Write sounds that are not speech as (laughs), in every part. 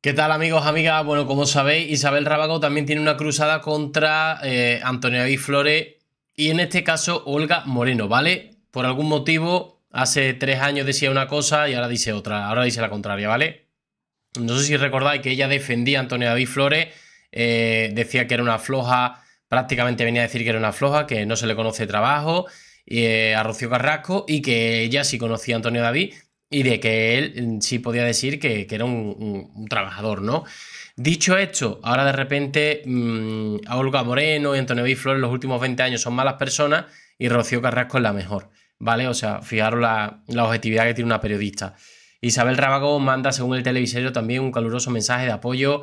¿Qué tal amigos, amigas? Bueno, como sabéis, Isabel Rábago también tiene una cruzada contra eh, Antonio David Flores y en este caso Olga Moreno, ¿vale? Por algún motivo, hace tres años decía una cosa y ahora dice otra, ahora dice la contraria, ¿vale? No sé si recordáis que ella defendía a Antonio David Flores, eh, decía que era una floja, prácticamente venía a decir que era una floja, que no se le conoce trabajo eh, a Rocío Carrasco y que ella sí conocía a Antonio David y de que él mm, sí podía decir que, era un, trabajador, ¿no? Dicho esto, ahora de repente mm, a Olga Moreno y Antonio Biflor en los últimos 20 años son malas personas y Rocío Carrasco es la mejor, ¿vale? O sea, fijaros la, objetividad que tiene una periodista. Isabel Rábago manda, según el televisorio también un caluroso mensaje de apoyo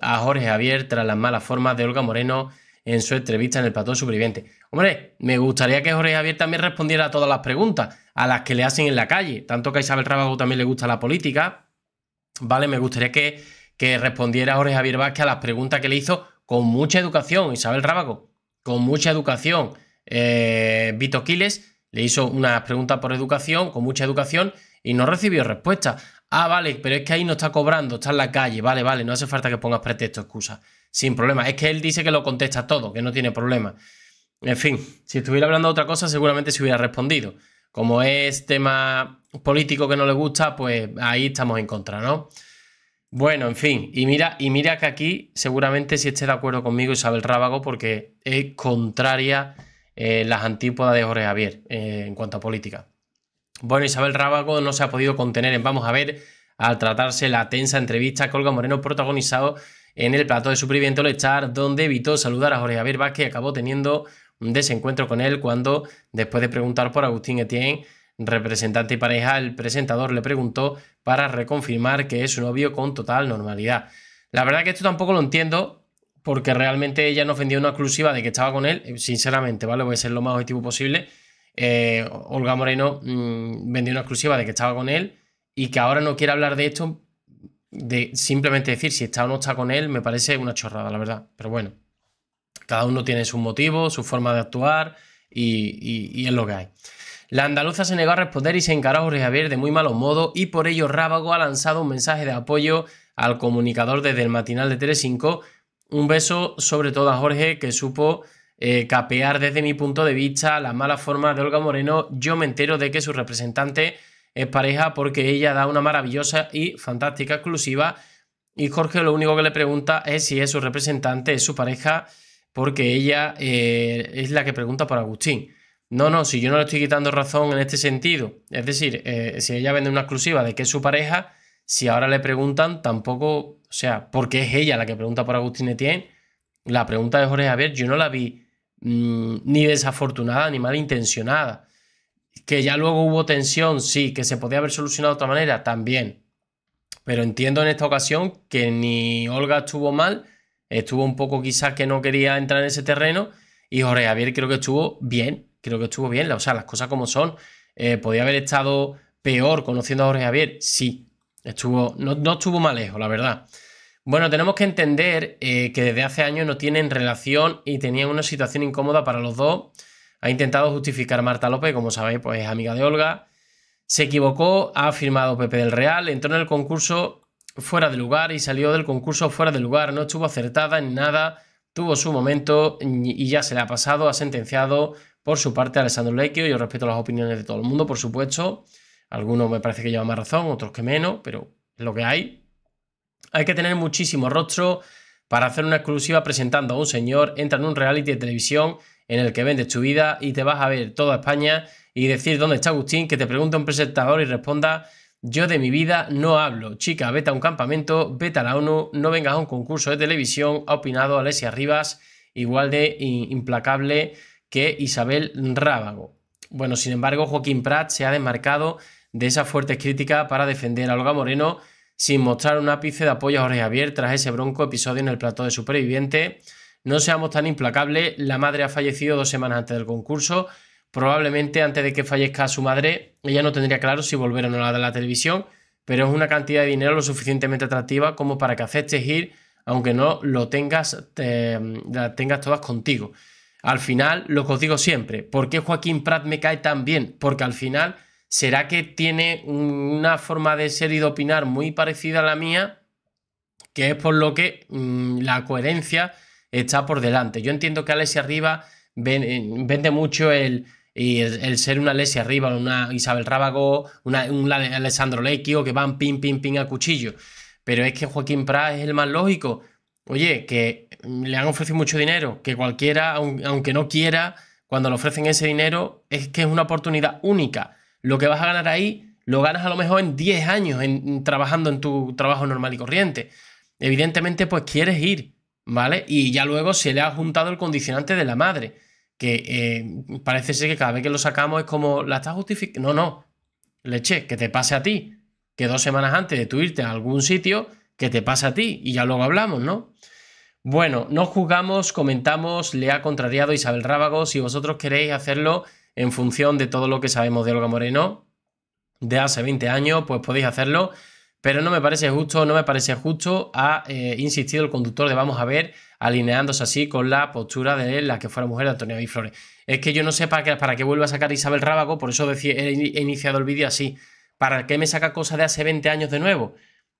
a Jorge Javier tras las malas formas de Olga Moreno en su entrevista en el platón superviviente. Hombre, me gustaría que Jorge Javier también respondiera a todas las preguntas, a las que le hacen en la calle, tanto que a Isabel Rábago también le gusta la política, ¿vale? Me gustaría que, que respondiera Jorge Javier Vázquez a las preguntas que le hizo con mucha educación, Isabel Rábago, con mucha educación. Eh, Vito Quiles le hizo una pregunta por educación, con mucha educación, y no recibió respuesta. Ah, vale, pero es que ahí no está cobrando, está en la calle, vale, vale, no hace falta que pongas pretexto, excusa sin problema. Es que él dice que lo contesta todo, que no tiene problema. En fin, si estuviera hablando de otra cosa, seguramente se hubiera respondido. Como es tema político que no le gusta, pues ahí estamos en contra, ¿no? Bueno, en fin, y mira, y mira que aquí seguramente si esté de acuerdo conmigo Isabel Rábago, porque es contraria eh, las antípodas de Jorge Javier eh, en cuanto a política. Bueno, Isabel Rábago no se ha podido contener en Vamos a ver al tratarse la tensa entrevista que Olga Moreno protagonizado en el plato de superviviente le echar donde evitó saludar a Jorge Javier Vázquez acabó teniendo un desencuentro con él cuando, después de preguntar por Agustín Etienne, representante y pareja, el presentador le preguntó para reconfirmar que es su novio con total normalidad. La verdad que esto tampoco lo entiendo porque realmente ella no ofendió una exclusiva de que estaba con él, eh, sinceramente, ¿vale? Voy a ser lo más objetivo posible. Eh, Olga Moreno mm, vendió una exclusiva de que estaba con él y que ahora no quiere hablar de esto, de simplemente decir si está o no está con él me parece una chorrada, la verdad. Pero bueno, cada uno tiene su motivo, su forma de actuar y, es lo que hay. La andaluza se negó a responder y se encaró a Jorge Javier de muy malo modo y por ello Rábago ha lanzado un mensaje de apoyo al comunicador desde el matinal de 5. Un beso sobre todo a Jorge que supo eh, capear desde mi punto de vista la mala forma de Olga Moreno. Yo me entero de que su representante es pareja porque ella da una maravillosa y fantástica exclusiva y Jorge lo único que le pregunta es si es su representante, es su pareja, porque ella eh, es la que pregunta por Agustín. No, no, si yo no le estoy quitando razón en este sentido, es decir, eh, si ella vende una exclusiva de que es su pareja, si ahora le preguntan, tampoco, o sea, porque es ella la que pregunta por Agustín Etienne, la pregunta de Jorge Javier yo no la vi mm, ni desafortunada ni malintencionada. Que ya luego hubo tensión, sí, que se podía haber solucionado de otra manera, también. Pero entiendo en esta ocasión que ni Olga estuvo mal, estuvo un poco quizás que no quería entrar en ese terreno, y Jorge Javier creo que estuvo bien, creo que estuvo bien, o sea, las cosas como son. Eh, podía haber estado peor conociendo a Jorge Javier, sí, estuvo, no, estuvo mal lejos, la verdad. Bueno, tenemos que entender eh, que desde hace años no tienen relación y tenían una situación incómoda para los dos ha intentado justificar Marta López, como sabéis, pues es amiga de Olga. Se equivocó, ha firmado Pepe del Real, entró en el concurso fuera de lugar y salió del concurso fuera de lugar. No estuvo acertada en nada, tuvo su momento y ya se le ha pasado, ha sentenciado por su parte a Alessandro Lecchio. Yo respeto las opiniones de todo el mundo, por supuesto. Algunos me parece que llevan más razón, otros que menos, pero es lo que hay. Hay que tener muchísimo rostro para hacer una exclusiva presentando a un señor, entra en un reality de televisión en el que vendes tu vida y te vas a ver toda España y decir dónde está Agustín, que te pregunte un presentador y responda, yo de mi vida no hablo. Chica, vete a un campamento, vete a la ONU, no vengas a un concurso de televisión, ha opinado Alessia Rivas, igual de implacable que Isabel Rábago. Bueno, sin embargo, Joaquín Prat se ha desmarcado de esa fuerte crítica para defender a Olga Moreno sin mostrar un ápice de apoyo a Jorge Javier tras ese bronco episodio en el plató de superviviente. No seamos tan implacables, la madre ha fallecido dos semanas antes del concurso, probablemente antes de que fallezca su madre, ella no tendría claro si volver o no a la televisión, pero es una cantidad de dinero lo suficientemente atractiva como para que aceptes ir, aunque no lo tengas, eh, la tengas todas contigo. Al final, lo que os digo siempre, ¿por qué Joaquín Prat me cae tan bien? Porque al final, ¿será que tiene una forma de ser y de opinar muy parecida a la mía? Que es por lo que mm, la coherencia está por delante. Yo entiendo que Alessia Arriba eh, vende mucho el, el, ser una Alessia Arriba, una Isabel Rábago, un Alessandro Lecchio que van pin, pin, pin a cuchillo. Pero es que Joaquín Prat es el más lógico. Oye, que le han ofrecido mucho dinero, que cualquiera, aunque no quiera, cuando le ofrecen ese dinero, es que es una oportunidad única. Lo que vas a ganar ahí lo ganas a lo mejor en 10 años trabajando en tu trabajo normal y corriente. Evidentemente, pues quieres ir, ¿vale? Y ya luego se le ha juntado el condicionante de la madre, que eh, parece ser que cada vez que lo sacamos es como, la está justificando. No, no, leche, que te pase a ti, que dos semanas antes de tú irte a algún sitio, que te pase a ti, y ya luego hablamos, ¿no? Bueno, no juzgamos, comentamos, le ha contrariado Isabel Rábago, si vosotros queréis hacerlo en función de todo lo que sabemos de Olga Moreno de hace 20 años, pues podéis hacerlo pero no me parece justo, no me parece justo, ha eh, insistido el conductor de vamos a ver, alineándose así con la postura de la que fuera mujer de Antonio David Flores. Es que yo no sé para qué, para vuelve a sacar Isabel Rábago, por eso he iniciado el vídeo así. ¿Para qué me saca cosas de hace 20 años de nuevo?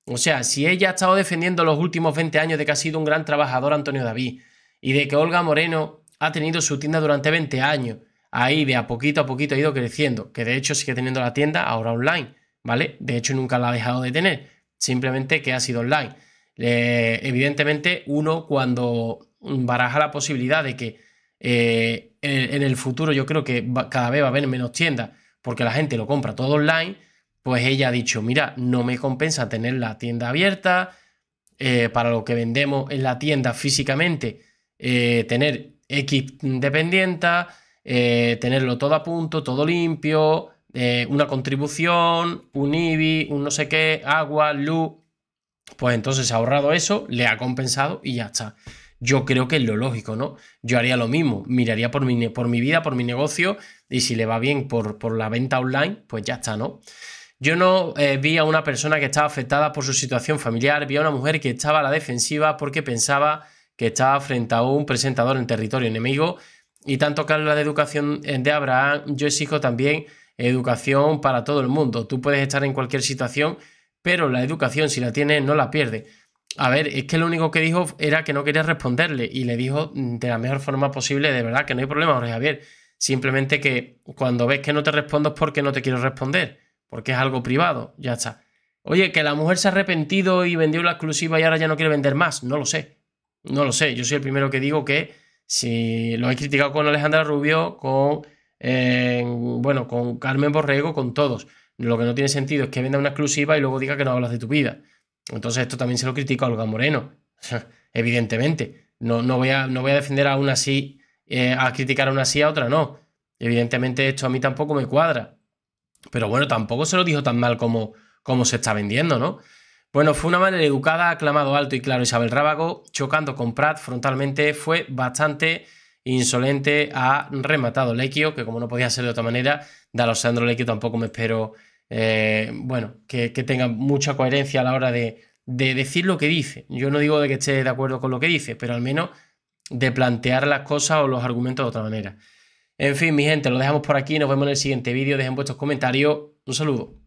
O sea, si ella ha estado defendiendo los últimos 20 años de que ha sido un gran trabajador Antonio David y de que Olga Moreno ha tenido su tienda durante 20 años, ahí de a poquito a poquito ha ido creciendo, que de hecho sigue teniendo la tienda ahora online ¿vale? De hecho, nunca la ha dejado de tener, simplemente que ha sido online. Eh, evidentemente, uno cuando baraja la posibilidad de que eh, en el futuro yo creo que cada vez va a haber menos tiendas porque la gente lo compra todo online, pues ella ha dicho, mira, no me compensa tener la tienda abierta, eh, para lo que vendemos en la tienda físicamente, tener X independiente tenerlo todo a punto, todo limpio, eh, una contribución, un IBI, un no sé qué, agua, luz. Pues entonces ha ahorrado eso, le ha compensado y ya está. Yo creo que es lo lógico, ¿no? Yo haría lo mismo, miraría por mi, por mi vida, por mi negocio y si le va bien por, por la venta online, pues ya está, ¿no? Yo no eh, vi a una persona que estaba afectada por su situación familiar, vi a una mujer que estaba a la defensiva porque pensaba que estaba frente a un presentador en territorio enemigo. Y tanto que de educación eh, de Abraham, yo exijo también educación para todo el mundo. Tú puedes estar en cualquier situación, pero la educación, si la tienes, no la pierdes. A ver, es que lo único que dijo era que no quería responderle y le dijo mm, de la mejor forma posible, de verdad, que no hay problema, Jorge Javier. Simplemente que cuando ves que no te respondo es porque no te quiero responder, porque es algo privado, ya está. Oye, que la mujer se ha arrepentido y vendió la exclusiva y ahora ya no quiere vender más, no lo sé. No lo sé, yo soy el primero que digo que si lo he criticado con Alejandra Rubio, con bueno, con Carmen Borrego, con todos. Lo que no tiene sentido es que venda una exclusiva y luego diga que no hablas de tu vida. Entonces esto también se lo critico a Olga Moreno, (laughs) evidentemente. No, no, voy a, no voy a defender a una así eh, a criticar a una así a otra no. Evidentemente esto a mí tampoco me cuadra. Pero bueno, tampoco se lo dijo tan mal como, como se está vendiendo, ¿no? Bueno, fue una manera educada, aclamado alto y claro. Isabel Rábago, chocando con Pratt frontalmente, fue bastante Insolente ha rematado Lequio, que como no podía ser de otra manera, de Alessandro Lequio tampoco me espero, eh, bueno, que, tenga mucha coherencia a la hora de, de, decir lo que dice. Yo no digo de que esté de acuerdo con lo que dice, pero al menos de plantear las cosas o los argumentos de otra manera. En fin, mi gente, lo dejamos por aquí, nos vemos en el siguiente vídeo, dejen vuestros comentarios, un saludo.